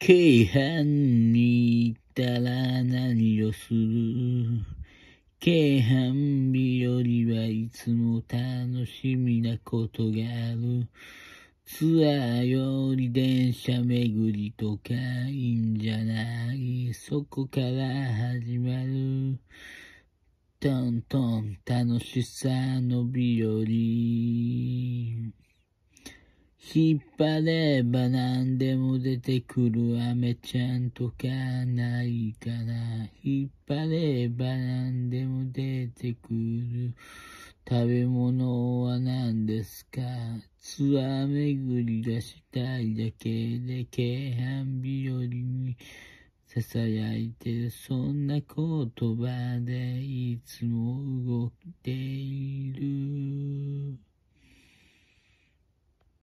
京犯にたら何をする。京犯日よりはいつも楽しみなことがある。ツアーより電車巡りとかいいんじゃない。そこから始まる。トントン楽しさの日より。引っ張れば何でも出てくる飴ちゃんとかないかな。引っ張れば何でも出てくる。食べ物は何ですかツアー巡りがしたいだけで京阪日和に囁いてるそんな言葉でいつも動